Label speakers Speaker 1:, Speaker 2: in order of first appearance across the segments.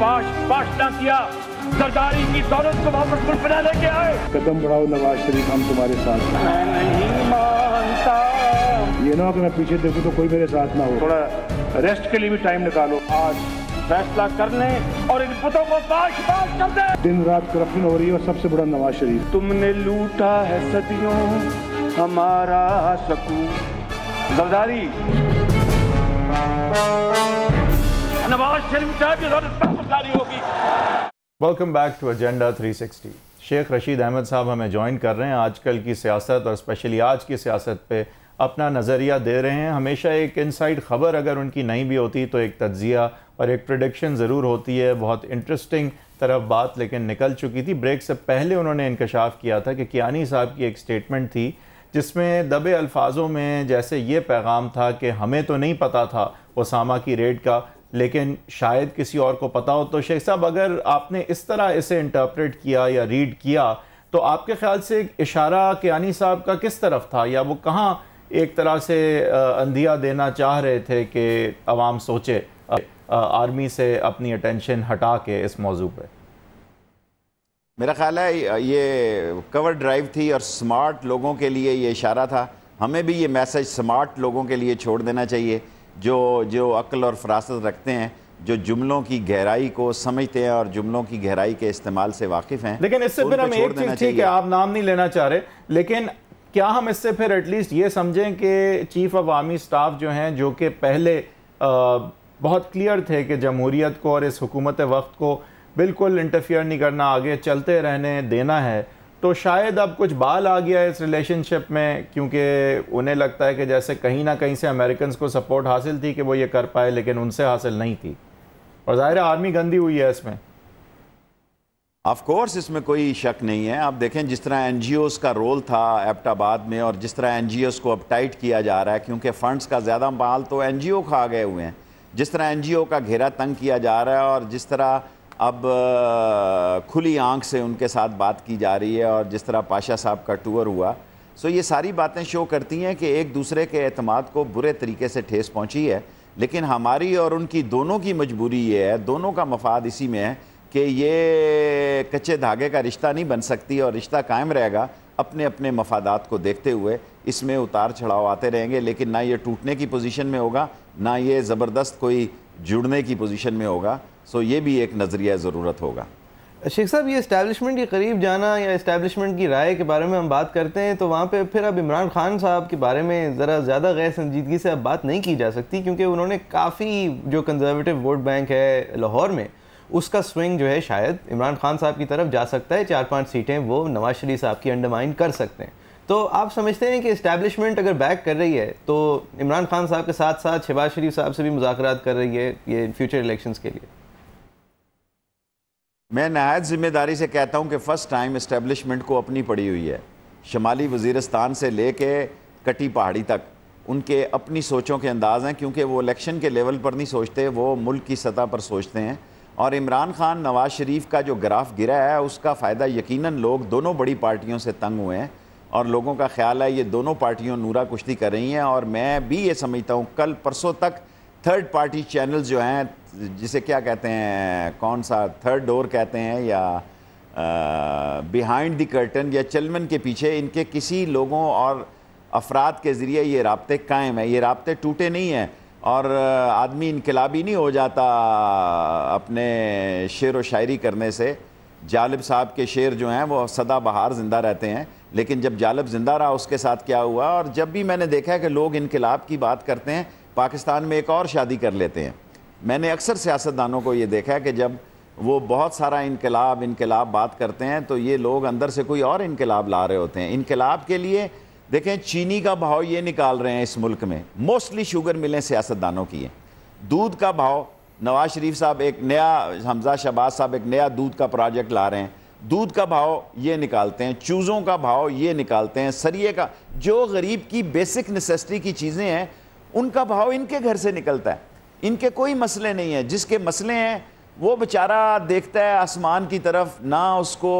Speaker 1: पाश पाश किया सरदारी की दौलत को वापस मुल्क बना लेके आए
Speaker 2: कदम बढ़ाओ नवाज शरीफ हम तुम्हारे साथ मैं
Speaker 3: नहीं
Speaker 1: मानता
Speaker 3: ये ना कि मैं पीछे देखूँ तो कोई मेरे साथ ना हो थोड़ा रेस्ट के लिए भी टाइम निकालो आज फैसला कर ले
Speaker 1: और इन पुतों को पास
Speaker 3: बाश कर दे दिन रात करप्शन हो रही है और सबसे बड़ा नवाज शरीफ तुमने लूटा है सदियों हमारा सकून Zardari
Speaker 1: welcome
Speaker 3: back to agenda 360 Sheikh Rashid Ahmad साहब हमें ज्वाइन कर रहे हैं आजकल की सियासत और स्पेशली आज की सियासत पे अपना नज़रिया दे रहे हैं हमेशा एक इनसाइड ख़बर अगर उनकी नहीं भी होती तो एक तजिया और एक प्रडिक्शन ज़रूर होती है बहुत इंटरेस्टिंग तरफ बात लेकिन निकल चुकी थी ब्रेक से पहले उन्होंने इंकशाफ किया था कि कियानी साहब की एक स्टेटमेंट थी जिसमें दबे अल्फाजों में जैसे ये पैगाम था कि हमें तो नहीं पता था सामा की रेड का लेकिन शायद किसी और को पता हो तो शेख साहब अगर आपने इस तरह इसे इंटरप्रेट किया या रीड किया तो आपके ख्याल से इशारा कियानी साहब का किस तरफ था या वो कहाँ एक तरह से अंधिया देना चाह रहे थे कि आवाम सोचे आर्मी से अपनी अटेंशन हटा के इस मौजू पर
Speaker 1: मेरा ख्याल है ये कवर ड्राइव थी और स्मार्ट लोगों के लिए ये इशारा था हमें भी ये मैसेज स्मार्ट लोगों के लिए छोड़ देना चाहिए जो जो अक्ल और फरासत रखते हैं जो जुमलों की गहराई को समझते हैं और जुमलों की गहराई के इस्तेमाल से वाकिफ हैं लेकिन इससे फिर हम एक चीज़ ठीक है आप नाम नहीं लेना चाह रहे लेकिन
Speaker 3: क्या हम इससे फिर एटलीस्ट ये समझें कि चीफ ऑफ आर्मी स्टाफ जो हैं जो कि पहले आ, बहुत क्लियर थे कि जमहूरीत को और इस हुकूमत वक्त को बिल्कुल इंटरफियर नहीं करना आगे चलते रहने देना है तो शायद अब कुछ बाल आ गया है इस रिलेशनशिप में क्योंकि उन्हें लगता है कि जैसे कहीं ना कहीं से अमेरिकन को सपोर्ट हासिल थी कि वो ये कर
Speaker 1: पाए लेकिन उनसे हासिल नहीं थी और ज़ाहिर आर्मी गंदी हुई है इसमें ऑफ कोर्स इसमें कोई शक नहीं है आप देखें जिस तरह एनजीओस का रोल था एबटाबाद में और जिस तरह एनजीओस को अब टाइट किया जा रहा है क्योंकि फंड्स का ज़्यादा माल तो एनजीओ खा गए हुए हैं जिस तरह एनजीओ का घेरा तंग किया जा रहा है और जिस तरह अब खुली आंख से उनके साथ बात की जा रही है और जिस तरह पाशा साहब का टूर हुआ सो ये सारी बातें शो करती हैं कि एक दूसरे के अतमाद को बुरे तरीके से ठेस पहुंची है लेकिन हमारी और उनकी दोनों की मजबूरी ये है दोनों का मफाद इसी में है कि ये कच्चे धागे का रिश्ता नहीं बन सकती और रिश्ता कायम रहेगा अपने अपने मफादात को देखते हुए इसमें उतार चढ़ाव आते रहेंगे लेकिन ना ये टूटने की पोजीशन में होगा ना ये ज़बरदस्त कोई जुड़ने की पोजीशन में होगा सो ये भी एक नज़रिया ज़रूरत होगा
Speaker 2: शेख साहब ये इस्टेबलिशमेंट के करीब जाना या इस्टेबलिशमेंट की राय के बारे में हम बात करते हैं तो वहाँ पे फिर अब इमरान खान साहब के बारे में ज़रा ज़्यादा गैर संजीदगी से अब बात नहीं की जा सकती क्योंकि उन्होंने काफ़ी जो कंजर्वेटिव वोट बैंक है लाहौर में उसका स्विंग जो है शायद इमरान खान साहब की तरफ जा सकता है चार पाँच सीटें वो नवाज शरीफ साहब की अंडरमाइन कर सकते हैं तो आप समझते हैं कि इस्टेबलिशमेंट अगर बैक कर रही है तो इमरान खान साहब के साथ साथ शहबाज शरीफ साहब से भी मुजाकर कर रही है ये फ्यूचर इलेक्शन के लिए मैं नहायत
Speaker 1: ज़िम्मेदारी से कहता हूँ कि फ़र्स्ट टाइम इस्टेबलिशमेंट को अपनी पड़ी हुई है शमाली वजीरस्तान से ले कर कटी पहाड़ी तक उनके अपनी सोचों के अंदाज हैं क्योंकि वो इलेक्शन के लेवल पर नहीं सोचते वो मुल्क की सतह पर सोचते हैं और इमरान खान नवाज शरीफ का जो ग्राफ गिरा है उसका फ़ायदा यकीनन लोग दोनों बड़ी पार्टियों से तंग हुए हैं और लोगों का ख्याल है ये दोनों पार्टियों नूरा कुश्ती कर रही हैं और मैं भी ये समझता हूँ कल परसों तक थर्ड पार्टी चैनल जो हैं जिसे क्या कहते हैं कौन सा थर्ड डोर कहते हैं या बिहाइंड द कर्टन या चलमन के पीछे इनके किसी लोगों और अफराद के ज़रिए ये रबते कायम है ये रबते टूटे नहीं हैं और आदमी इनकलाबी नहीं हो जाता अपने शेर व शायरी करने से जालिब साहब के शेर जो हैं वो बहार ज़िंदा रहते हैं लेकिन जब जालिब ज़िंदा रहा उसके साथ क्या हुआ और जब भी मैंने देखा है कि लोग इनकलाब की बात करते हैं पाकिस्तान में एक और शादी कर लेते हैं मैंने अक्सर सियासतदानों को ये देखा है कि जब वो बहुत सारा इनकलाब इनकलाब बात करते हैं तो ये लोग अंदर से कोई और इनकलाब ला रहे होते हैं इनकलाब के लिए देखें चीनी का भाव ये निकाल रहे हैं इस मुल्क में मोस्टली शुगर मिलें सियासतदानों की हैं दूध का भाव नवाज शरीफ साहब एक नया हमजा शहबाज़ साहब एक नया दूध का प्रोजेक्ट ला रहे हैं दूध का भाव ये निकालते हैं चूज़ों का भाव ये निकालते हैं सरिए का जो गरीब की बेसिक नेसेसिटी की चीज़ें हैं उनका भाव इनके घर से निकलता है इनके कोई मसले नहीं है जिसके मसले हैं वो बेचारा देखता है आसमान की तरफ ना उसको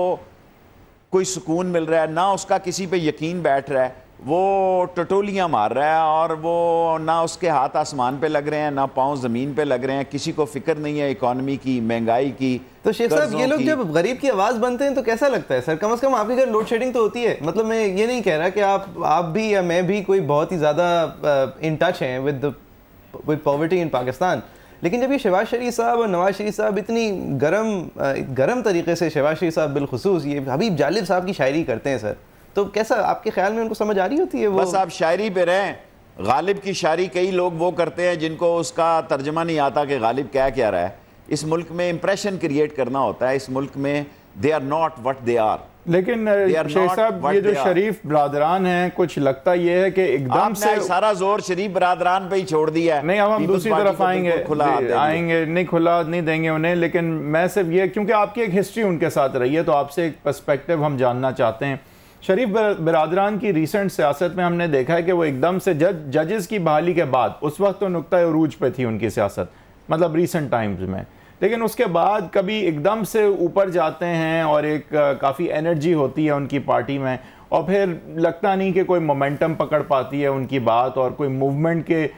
Speaker 1: कोई सुकून मिल रहा है ना उसका किसी पे यकीन बैठ रहा है वो टटोलियाँ मार रहा है और वो ना उसके हाथ आसमान पे लग रहे हैं ना पाँव ज़मीन पे लग रहे हैं किसी को फिक्र नहीं है इकॉनमी की महंगाई की तो शेख साहब ये लोग जब
Speaker 2: गरीब की आवाज़ बनते हैं तो कैसा लगता है सर कम से कम आपके घर लोड शेडिंग तो होती है मतलब मैं ये नहीं कह रहा कि आप आप भी या मैं भी कोई बहुत ही ज़्यादा इन टच हैं with with poverty in Pakistan लेकिन जब ये शहबाज शरीफ साहब और नवाज शरीफ साहब इतनी गर्म गर्म तरीके से शहबाज शरीफ साहब बिलखसूस ये हबीब जालिब साहब की शायरी करते हैं सर तो कैसा आपके ख्याल में उनको समझ आ रही होती है वो बस
Speaker 1: आप शायरी पे रहें गालिब की शायरी कई लोग वो करते हैं जिनको उसका तर्जमा नहीं आता कि गालिब क्या क्या रहा है इस मुल्क में इंप्रेशन क्रिएट करना होता है इस मुल्क में they are not what they are
Speaker 3: लेकिन शेख साहब ये जो शरीफ बरदरान हैं कुछ लगता ये है कि
Speaker 1: एकदम से सारा जोर शरीफ बरदरान पे ही छोड़ दिया है नहीं अब हम दूसरी तरफ आएंगे खुला
Speaker 3: आएंगे नहीं खुला नहीं देंगे उन्हें लेकिन मैं सिर्फ ये क्योंकि आपकी एक हिस्ट्री उनके साथ रही है तो आपसे एक पर्सपेक्टिव हम जानना चाहते हैं शरीफ बरदरान की रिसेंट सियासत में हमने देखा है कि वो एकदम से जज जजेस की बहाली के बाद उस वक्त तो नुकता रूज पे थी उनकी सियासत मतलब रिसेंट टाइम्स में लेकिन उसके बाद कभी एकदम से ऊपर जाते हैं और एक काफ़ी एनर्जी होती है उनकी पार्टी में और फिर लगता नहीं कि कोई मोमेंटम पकड़ पाती है उनकी बात और कोई मूवमेंट के आ,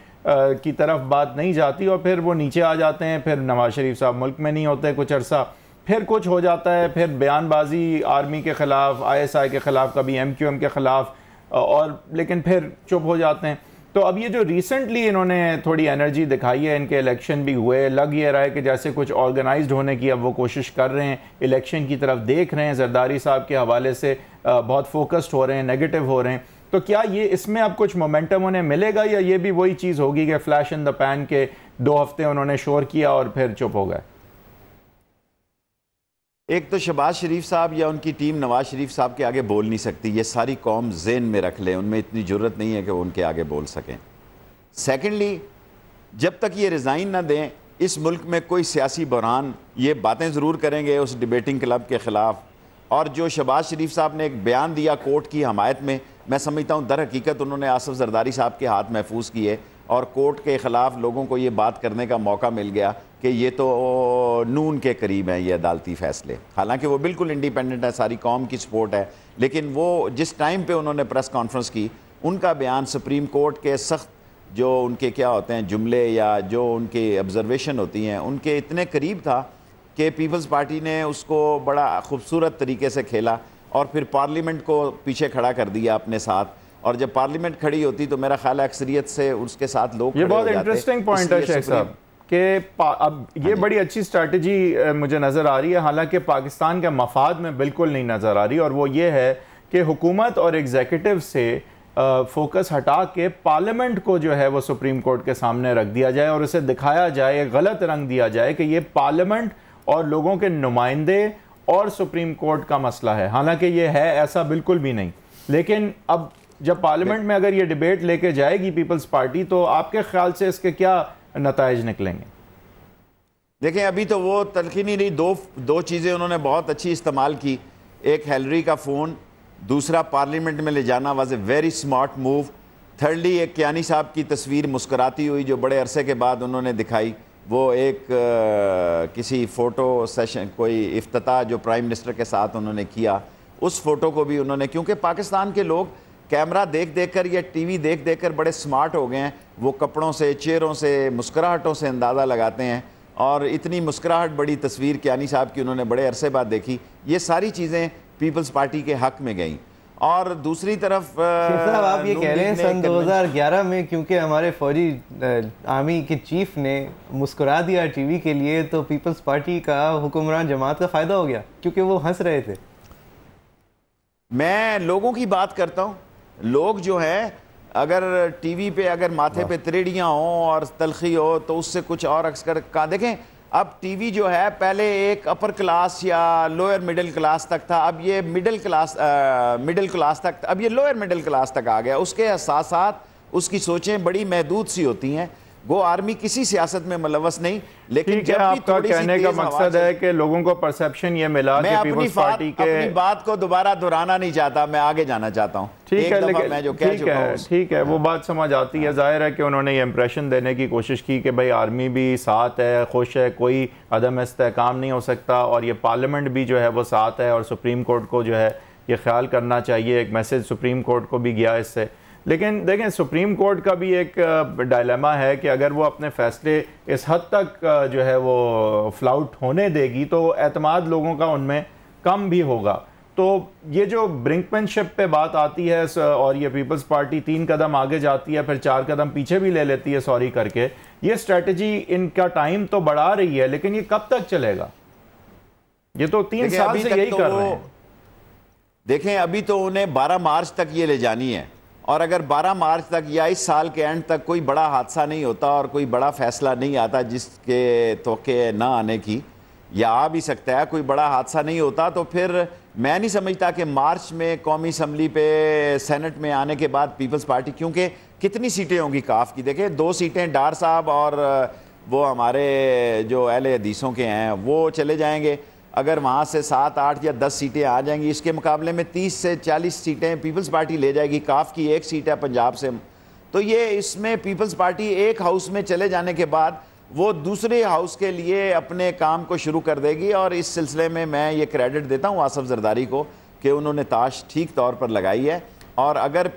Speaker 3: की तरफ बात नहीं जाती और फिर वो नीचे आ जाते हैं फिर नवाज शरीफ साहब मुल्क में नहीं होते कुछ अर्सा फिर कुछ हो जाता है फिर बयानबाजी आर्मी के ख़िलाफ़ आईएसआई के ख़िलाफ़ कभी एमक्यूएम के ख़िलाफ़ और लेकिन फिर चुप हो जाते हैं तो अब ये जो रिसेंटली इन्होंने थोड़ी एनर्जी दिखाई है इनके इलेक्शन भी हुए लग ये रहा है कि जैसे कुछ ऑर्गेनाइज्ड होने की अब वो कोशिश कर रहे हैं इलेक्शन की तरफ देख रहे हैं जरदारी साहब के हवाले से बहुत फोकस्ड हो रहे हैं नेगेटिव हो रहे हैं तो क्या ये इसमें अब कुछ मोमेंटम उन्हें मिलेगा या ये भी वही चीज़ होगी कि फ्लैश इन द पैन के
Speaker 1: दो हफ्ते उन्होंने शोर किया और फिर चुप हो गए एक तो शबाज शरीफ साहब या उनकी टीम नवाज शरीफ साहब के आगे बोल नहीं सकती ये सारी कौम जेन में रख लें उनमें इतनी ज़रूरत नहीं है कि वो उनके आगे बोल सकें सेकेंडली जब तक ये रिज़ाइन ना दें इस मुल्क में कोई सियासी बहरान ये बातें ज़रूर करेंगे उस डिबेटिंग क्लब के ख़िलाफ़ और जो शबाज शरीफ साहब ने एक बयान दिया कोर्ट की हमायत में मैं समझता हूँ दर हकीकत उन्होंने आसफ़ जरदारी साहब के हाथ महफूज किए और कोर्ट के ख़िलाफ़ लोगों को ये बात करने का मौका मिल गया कि ये तो नून के करीब हैं ये अदालती फैसले हालांकि वो बिल्कुल इंडिपेंडेंट है सारी कौम की सपोर्ट है लेकिन वो जिस टाइम पे उन्होंने प्रेस कॉन्फ्रेंस की उनका बयान सुप्रीम कोर्ट के सख्त जो उनके क्या होते हैं जुमले या जो उनके ऑब्जर्वेशन होती हैं उनके इतने करीब था कि पीपल्स पार्टी ने उसको बड़ा खूबसूरत तरीके से खेला और फिर पार्लियामेंट को पीछे खड़ा कर दिया अपने साथ और जब पार्लियामेंट खड़ी होती तो मेरा ख्याल अक्सरियत से उसके साथ लोग ये बहुत इंटरेस्टिंग पॉइंट है शेख
Speaker 3: साहब कि अब ये हाँ बड़ी अच्छी स्ट्रेटजी मुझे नज़र आ रही है हालांकि पाकिस्तान के मफाद में बिल्कुल नहीं नज़र आ रही और वो ये है कि हुकूमत और एग्जेकटिव से फोकस हटा के पार्लियामेंट को जो है वो सुप्रीम कोर्ट के सामने रख दिया जाए और उसे दिखाया जाए गलत रंग दिया जाए कि ये पार्लियामेंट और लोगों के नुमाइंदे और सुप्रीम कोर्ट का मसला है हालांकि ये है ऐसा बिल्कुल भी नहीं लेकिन अब जब पार्लियामेंट में अगर ये डिबेट लेके जाएगी पीपल्स पार्टी तो आपके ख्याल से इसके क्या नतज निकलेंगे
Speaker 1: देखें अभी तो वो तलखी नहीं रही दो दो चीज़ें उन्होंने बहुत अच्छी इस्तेमाल की एक हेलरी का फ़ोन दूसरा पार्लियामेंट में ले जाना was a very smart move thirdly एक क्यानी साहब की तस्वीर मुस्कुराती हुई जो बड़े अरसे के बाद उन्होंने दिखाई वो एक आ, किसी फ़ोटो सेशन कोई अफ्त जो प्राइम मिनिस्टर के साथ उन्होंने किया उस फ़ोटो को भी उन्होंने क्योंकि पाकिस्तान के लोग कैमरा देख देख कर या टीवी देख देख कर बड़े स्मार्ट हो गए हैं वो कपड़ों से चेहरों से मुस्कराहटों से अंदाज़ा लगाते हैं और इतनी मुस्कराहट बड़ी तस्वीर क्यानी साहब की उन्होंने बड़े अरसे बाद देखी
Speaker 2: ये सारी चीज़ें पीपल्स पार्टी के हक में गई
Speaker 1: और दूसरी तरफ साहब आप ये कह रहे हैं सन
Speaker 2: 2011 में क्योंकि हमारे फौजी आर्मी के चीफ ने मुस्कुरा दिया टीवी के लिए तो पीपल्स पार्टी का हुक्मरान जमात का फ़ायदा हो गया क्योंकि वो हंस रहे थे मैं लोगों की बात करता हूँ लोग
Speaker 1: जो है अगर टीवी पे अगर माथे पे त्रेड़ियाँ हों और तलखी हो तो उससे कुछ और अक्सर का देखें अब टीवी जो है पहले एक अपर क्लास या लोअर मिडिल क्लास तक था अब ये मिडिल क्लास मिडिल क्लास तक अब ये लोअर मिडिल क्लास तक आ गया उसके साथ साथ उसकी सोचें बड़ी महदूद सी होती हैं वो आर्मी किसी सियासत में मुलवस नहीं लेकिन जब आपका कहने का मकसद है कि लोगों को परसेप्शन ये मिला मैं अपनी पार्टी के अपनी बात को दोबारा दोहराना नहीं चाहता मैं आगे जाना चाहता हूँ ठीक है लेकिन ठीक है
Speaker 3: ठीक है वो हाँ। बात समझ आती है हाँ। जाहिर है कि उन्होंने ये इम्प्रेशन देने की कोशिश की कि भाई आर्मी भी साथ है खुश है कोई अदम इस्तेकाम नहीं हो सकता और ये पार्लियामेंट भी जो है वो साथ है और सुप्रीम कोर्ट को जो है ये ख्याल करना चाहिए एक मैसेज सुप्रीम कोर्ट को भी गया इससे लेकिन देखें सुप्रीम कोर्ट का भी एक डायलेमा है कि अगर वो अपने फैसले इस हद तक जो है वो फ्लाउट होने देगी तो अतमाद लोगों का उनमें कम भी होगा तो ये जो ब्रिंकमैनशिप पे बात आती है और ये पीपल्स पार्टी तीन कदम आगे जाती है फिर चार कदम पीछे भी ले लेती है सॉरी करके ये स्ट्रेटजी
Speaker 1: इनका टाइम तो बढ़ा रही है लेकिन ये कब तक चलेगा ये तो तीन साल से यही तो, कर रहे हैं देखें अभी तो उन्हें 12 मार्च तक ये ले जानी है और अगर 12 मार्च तक या इस साल के एंड तक कोई बड़ा हादसा नहीं होता और कोई बड़ा फैसला नहीं आता जिसके तोके ना आने की या आ भी सकता है कोई बड़ा हादसा नहीं होता तो फिर मैं नहीं समझता कि मार्च में कौमी असम्बली पे सेनेट में आने के बाद पीपल्स पार्टी क्योंकि कितनी सीटें होंगी काफ की देखें दो सीटें डार साहब और वो हमारे जो अहल हदीसों के हैं वो चले जाएँगे अगर वहाँ से सात आठ या दस सीटें आ जाएंगी इसके मुकाबले में तीस से चालीस सीटें पीपल्स पार्टी ले जाएगी काफ की एक सीट है पंजाब से तो ये इसमें पीपल्स पार्टी एक हाउस में चले जाने के बाद वो दूसरे हाउस के लिए अपने काम को शुरू कर देगी और इस सिलसिले में मैं ये क्रेडिट देता हूँ आसफ जरदारी को कि उन्होंने ताश ठीक तौर पर लगाई है और अगर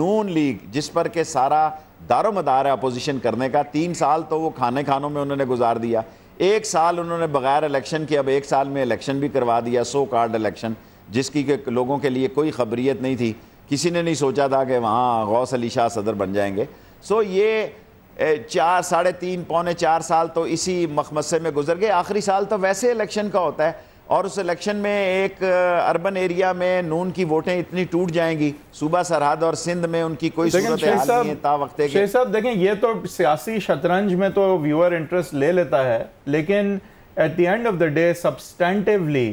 Speaker 1: नून लीग जिस पर के सारा दारो मदार है अपोजिशन करने का तीन साल तो वो खाने खानों में उन्होंने गुजार दिया एक साल उन्होंने बगैर इलेक्शन के अब एक साल में इलेक्शन भी करवा दिया सो कार्ड इलेक्शन जिसकी के लोगों के लिए कोई खबरियत नहीं थी किसी ने नहीं सोचा था कि वहाँ गौस अली शाह सदर बन जाएंगे सो ये चार साढ़े तीन पौने चार साल तो इसी मखमसे में गुजर गए आखिरी साल तो वैसे इलेक्शन का होता है और उस इलेक्शन में एक अर्बन एरिया में नून की वोटें इतनी टूट जाएंगी सूबा सरहद और सिंध में उनकी कोई सूरत वक्त
Speaker 3: साहब देखें ये तो सियासी शतरंज में तो व्यूअर इंटरेस्ट ले लेता है लेकिन at the end of the day substantively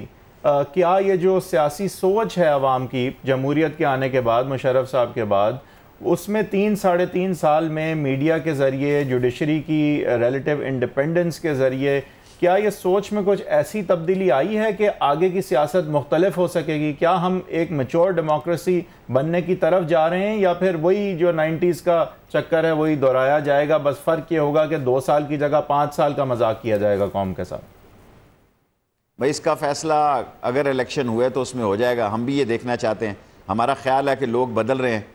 Speaker 3: क्या ये जो सियासी सोच है आवाम की जमहूरीत के आने के बाद मुशरफ साहब के बाद उसमें तीन साढ़े तीन साल में मीडिया के ज़रिए जुडिशरी की रिलेटिव इंडिपेंडेंस के ज़रिए क्या ये सोच में कुछ ऐसी तब्दीली आई है कि आगे की सियासत मुख्तलिफ हो सकेगी क्या हम एक मचोर डेमोक्रेसी बनने की तरफ जा रहे हैं या फिर वही जो नाइन्टीज़ का चक्कर है वही दोहराया जाएगा बस फ़र्क ये होगा कि दो साल की जगह पाँच साल का मजाक किया जाएगा कौम के साथ
Speaker 1: भाई इसका फ़ैसला अगर इलेक्शन हुए तो उसमें हो जाएगा हम भी ये देखना चाहते हैं हमारा ख्याल है कि लोग बदल रहे हैं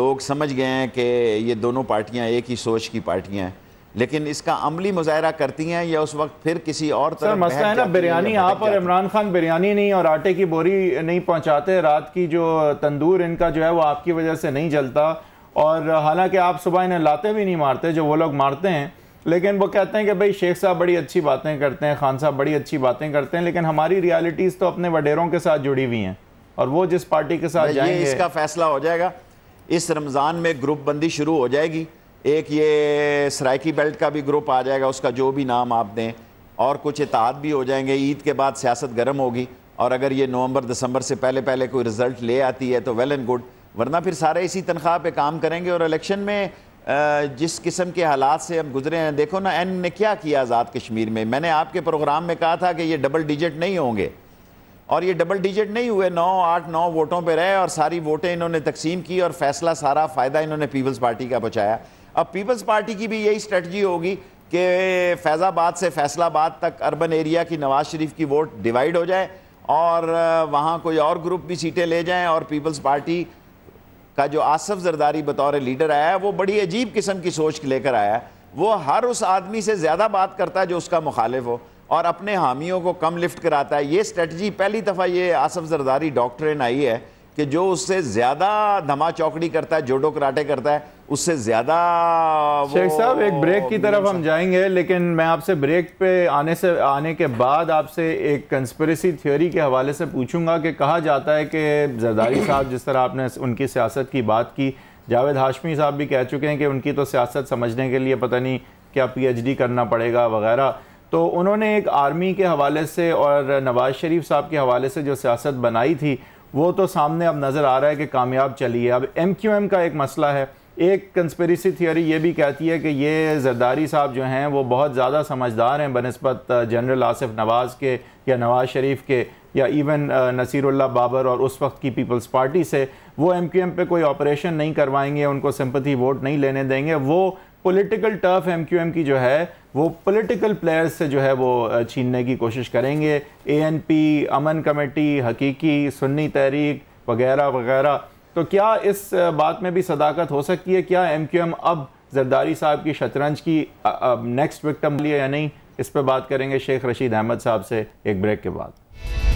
Speaker 1: लोग समझ गए हैं कि ये दोनों पार्टियाँ एक ही सोच की पार्टियाँ हैं लेकिन इसका अमली मुजाहरा करती हैं या उस वक्त फिर किसी और तरह मसला है ना बिरयानी आप और
Speaker 3: इमरान खान बिरयानी नहीं और आटे की बोरी नहीं पहुंचाते रात की जो तंदूर इनका जो है वो आपकी वजह से नहीं जलता और हालांकि आप सुबह इन्हें लाते भी नहीं मारते जो वो लोग मारते हैं लेकिन वो कहते हैं कि भाई शेख साहब बड़ी अच्छी बातें करते हैं खान साहब बड़ी अच्छी बातें करते हैं लेकिन हमारी रियालिटीज़ तो अपने
Speaker 1: वडेरों के साथ जुड़ी हुई हैं और वो जिस पार्टी के साथ जाएंगे इसका फैसला हो जाएगा इस रमज़ान में ग्रुप बंदी शुरू हो जाएगी एक ये सराइकी बेल्ट का भी ग्रुप आ जाएगा उसका जो भी नाम आप दें और कुछ इतिहाद भी हो जाएंगे ईद के बाद सियासत गर्म होगी और अगर ये नवंबर दिसंबर से पहले पहले कोई रिज़ल्ट ले आती है तो वेल एंड गुड वरना फिर सारे इसी तनख्वाह पे काम करेंगे और इलेक्शन में जिस किस्म के हालात से हम गुजरे हैं देखो ना एन ने क्या किया आज़ाद कश्मीर में मैंने आपके प्रोग्राम में कहा था कि ये डबल डिजिट नहीं होंगे और ये डबल डिजिट नहीं हुए नौ आठ नौ वोटों पर रहे और सारी वोटें इन्होंने तकसीम की और फैसला सारा फ़ायदा इन्होंने पीपल्स पार्टी का बचाया अब पीपल्स पार्टी की भी यही स्ट्रेटजी होगी कि फैज़ाबाद से फैसलाबाद तक अर्बन एरिया की नवाज शरीफ की वोट डिवाइड हो जाए और वहाँ कोई और ग्रुप भी सीटें ले जाएँ और पीपल्स पार्टी का जो आसफ जरदारी बतौर लीडर आया है वो बड़ी अजीब किस्म की सोच लेकर आया है वो हर उस आदमी से ज़्यादा बात करता है जो उसका मुखालिफ हो और अपने हामियों को कम लिफ्ट कराता है ये स्ट्रेटजी पहली दफ़ा ये आसफ जरदारी डॉक्ट्रेन आई है कि जो उससे ज़्यादा धमा चौकड़ी करता है जोडो कराटे करता है उससे ज़्यादा शेख साहब एक ब्रेक की तरफ हम
Speaker 3: जाएंगे लेकिन मैं आपसे ब्रेक पे आने से आने के बाद आपसे एक कंस्परेसी थ्योरी के हवाले से पूछूंगा कि कहा जाता है कि जरदारी साहब जिस तरह आपने उनकी सियासत की बात की जावेद हाशमी साहब भी कह चुके हैं कि उनकी तो सियासत समझने के लिए पता नहीं क्या डी करना पड़ेगा वगैरह तो उन्होंने एक आर्मी के हवाले से और नवाज़ शरीफ साहब के हवाले से जो सियासत बनाई थी वो तो सामने अब नज़र आ रहा है कि कामयाब चली है अब एम क्यू एम का एक मसला है एक कंस्पेरिसी थियोरी ये भी कहती है कि ये जरदारी साहब जो हैं वो बहुत ज़्यादा समझदार हैं बनस्बत जनरल आसिफ नवाज़ के या नवाज़ शरीफ के या इवन नसीरुल्ला बाबर और उस वक्त की पीपल्स पार्टी से वो एम क्यू एम पे कोई ऑपरेशन नहीं करवाएंगे उनको सिंपथी वोट नहीं लेने देंगे वो political turf M Q M की जो है वो पॉलिटिकल प्लेयर्स से जो है वो छीनने की कोशिश करेंगे एएनपी अमन कमेटी हकीकी सुन्नी तहरीक वगैरह वगैरह तो क्या इस बात में भी सदाकत हो सकती है क्या एमक्यूएम अब जरदारी साहब की शतरंज की नेक्स्ट विक्टम लिए या नहीं इस पर बात करेंगे शेख रशीद अहमद साहब से एक ब्रेक के बाद